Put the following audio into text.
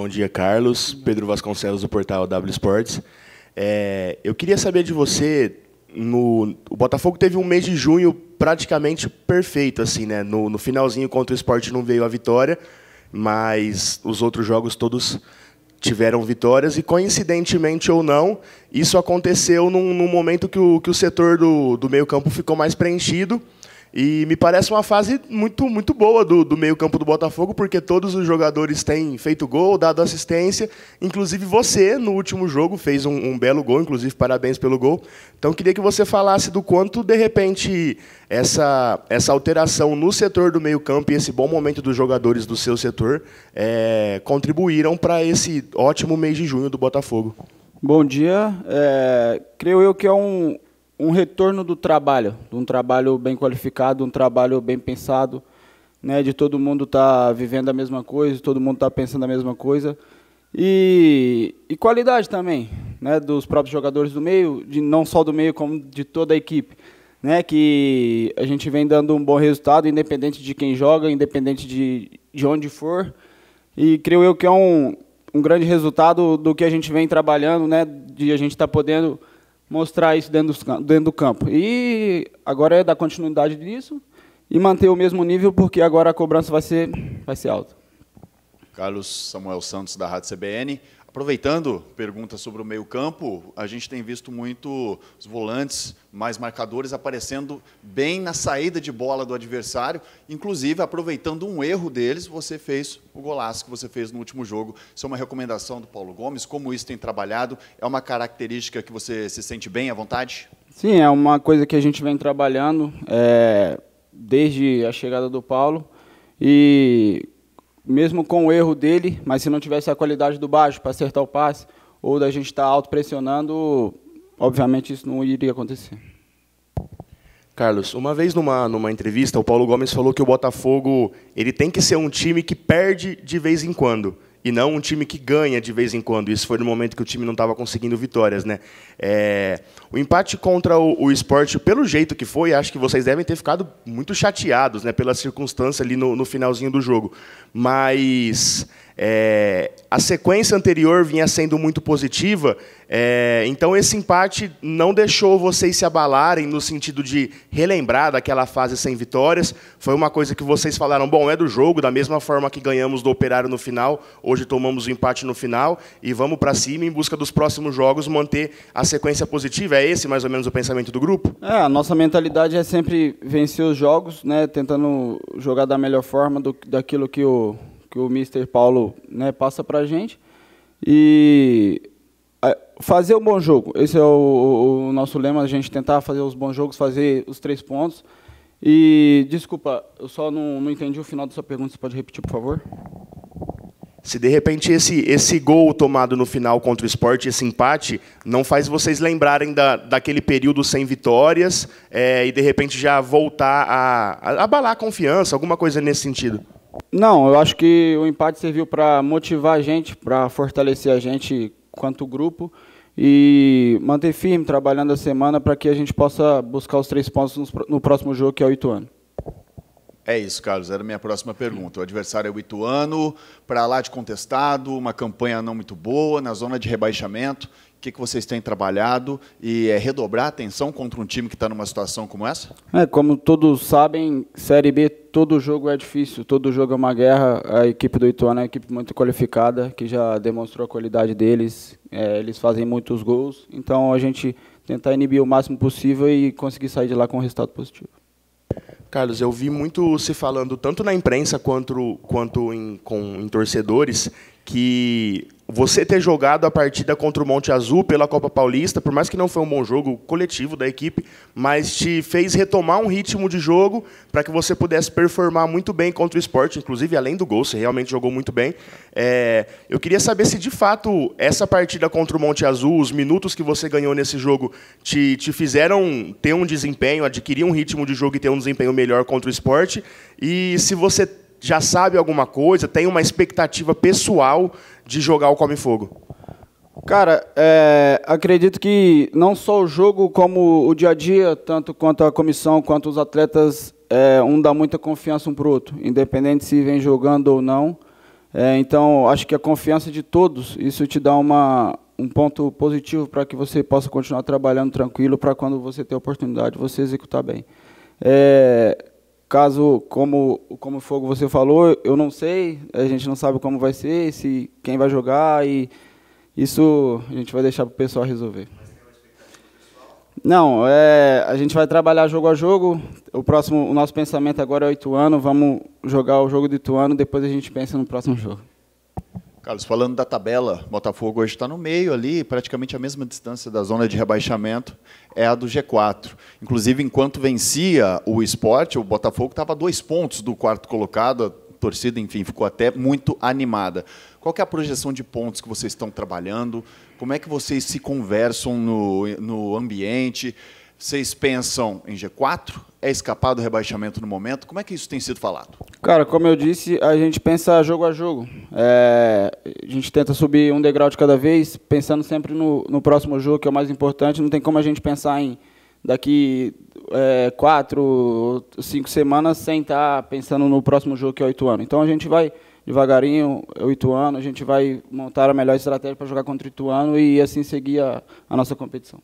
Bom dia, Carlos. Pedro Vasconcelos, do portal W Sports. É, eu queria saber de você. No, o Botafogo teve um mês de junho praticamente perfeito, assim, né? No, no finalzinho contra o esporte não veio a vitória, mas os outros jogos todos tiveram vitórias e, coincidentemente ou não, isso aconteceu num, num momento que o, que o setor do, do meio campo ficou mais preenchido e me parece uma fase muito, muito boa do, do meio-campo do Botafogo, porque todos os jogadores têm feito gol, dado assistência. Inclusive você, no último jogo, fez um, um belo gol, inclusive parabéns pelo gol. Então queria que você falasse do quanto, de repente, essa, essa alteração no setor do meio-campo e esse bom momento dos jogadores do seu setor é, contribuíram para esse ótimo mês de junho do Botafogo. Bom dia. É, creio eu que é um, um retorno do trabalho, de um trabalho bem qualificado, um trabalho bem pensado, né, de todo mundo estar tá vivendo a mesma coisa, todo mundo estar tá pensando a mesma coisa. E, e qualidade também, né, dos próprios jogadores do meio, de não só do meio, como de toda a equipe. Né, que a gente vem dando um bom resultado, independente de quem joga, independente de, de onde for. E creio eu que é um, um grande resultado do que a gente vem trabalhando, né, de a gente estar tá podendo mostrar isso dentro, do, dentro do campo. E agora é dar continuidade disso e manter o mesmo nível, porque agora a cobrança vai ser, vai ser alta. Carlos Samuel Santos, da Rádio CBN. Aproveitando perguntas sobre o meio-campo, a gente tem visto muito os volantes mais marcadores aparecendo bem na saída de bola do adversário, inclusive aproveitando um erro deles, você fez o golaço que você fez no último jogo. Isso é uma recomendação do Paulo Gomes, como isso tem trabalhado? É uma característica que você se sente bem à vontade? Sim, é uma coisa que a gente vem trabalhando é, desde a chegada do Paulo e mesmo com o erro dele, mas se não tivesse a qualidade do baixo para acertar o passe, ou da gente estar tá alto pressionando, obviamente isso não iria acontecer. Carlos, uma vez numa, numa entrevista, o Paulo Gomes falou que o Botafogo ele tem que ser um time que perde de vez em quando e não um time que ganha de vez em quando. Isso foi no momento que o time não estava conseguindo vitórias, né? É... o empate contra o, o esporte, pelo jeito que foi, acho que vocês devem ter ficado muito chateados, né? Pela circunstância ali no, no finalzinho do jogo. Mas é, a sequência anterior vinha sendo muito positiva, é, então esse empate não deixou vocês se abalarem no sentido de relembrar daquela fase sem vitórias. Foi uma coisa que vocês falaram: bom, é do jogo, da mesma forma que ganhamos do Operário no final, hoje tomamos o empate no final e vamos para cima em busca dos próximos jogos manter a sequência positiva. É esse mais ou menos o pensamento do grupo? É, a nossa mentalidade é sempre vencer os jogos, né, tentando jogar da melhor forma do, daquilo que o que o Mr. Paulo né, passa para a gente. E fazer um bom jogo, esse é o, o, nosso lema, a gente tentar fazer os bons jogos, fazer os três pontos. E, desculpa, eu só não, não entendi o final da sua pergunta, você pode repetir, por favor? Se de repente esse, esse gol tomado no final contra o esporte, esse empate, não faz vocês lembrarem da, daquele período sem vitórias é, e de repente já voltar a, a abalar a confiança, alguma coisa nesse sentido. Não, eu acho que o empate serviu para motivar a gente, para fortalecer a gente quanto grupo e manter firme, trabalhando a semana para que a gente possa buscar os três pontos no próximo jogo, que é o Ituano. É isso, Carlos. Era a minha próxima pergunta. O adversário é o Ituano, para lá de contestado, uma campanha não muito boa, na zona de rebaixamento. O que, que vocês têm trabalhado e é, redobrar a atenção contra um time que está numa situação como essa? É, como todos sabem, Série B todo jogo é difícil, todo jogo é uma guerra. A equipe do Ituano é uma equipe muito qualificada, que já demonstrou a qualidade deles, é, eles fazem muitos gols, então a gente tentar inibir o máximo possível e conseguir sair de lá com um resultado positivo. Carlos, eu vi muito se falando, tanto na imprensa quanto, quanto em, com, em torcedores, que você ter jogado a partida contra o Monte Azul pela Copa Paulista, por mais que não foi um bom jogo coletivo da equipe, mas te fez retomar um ritmo de jogo para que você pudesse performar muito bem contra o esporte, inclusive além do gol, você realmente jogou muito bem. É, eu queria saber se de fato essa partida contra o Monte Azul, os minutos que você ganhou nesse jogo, te, te fizeram ter um desempenho, adquirir um ritmo de jogo e ter um desempenho melhor contra o esporte, e se você já sabe alguma coisa, tem uma expectativa pessoal de jogar o Come Fogo? Cara, é, acredito que não só o jogo, como o dia a dia, tanto quanto a comissão, quanto os atletas, é, um dá muita confiança um para o outro, independente se vem jogando ou não. É, então, acho que a confiança de todos, isso te dá uma, um ponto positivo para que você possa continuar trabalhando tranquilo, para quando você ter oportunidade, você executar bem. É, caso, como, como Fogo você falou, eu não sei, a gente não sabe como vai ser, se quem vai jogar e isso a gente vai deixar para o pessoal resolver. Não, é, a gente vai trabalhar jogo a jogo. O próximo, o nosso pensamento agora é oito anos. Vamos jogar o jogo do Ituano, depois a gente pensa no próximo jogo. Carlos, falando da tabela, Botafogo hoje está no meio ali, praticamente a mesma distância da zona de rebaixamento é a do G4. Inclusive, enquanto vencia o esporte, o Botafogo estava a dois pontos do quarto colocado, a torcida, enfim, ficou até muito animada. Qual é a projeção de pontos que vocês estão trabalhando? Como é que vocês se conversam no, no ambiente? Vocês pensam em G4? É escapar do rebaixamento no momento? Como é que isso tem sido falado? Cara, como eu disse, a gente pensa jogo a jogo. É, a gente tenta subir um degrau de cada vez, pensando sempre no, no próximo jogo, que é o mais importante. Não tem como a gente pensar em daqui é, quatro, cinco semanas sem estar pensando no próximo jogo, que é oito anos. Então a gente vai devagarinho, oito anos, a gente vai montar a melhor estratégia para jogar contra o Ituano e assim seguir a, a nossa competição.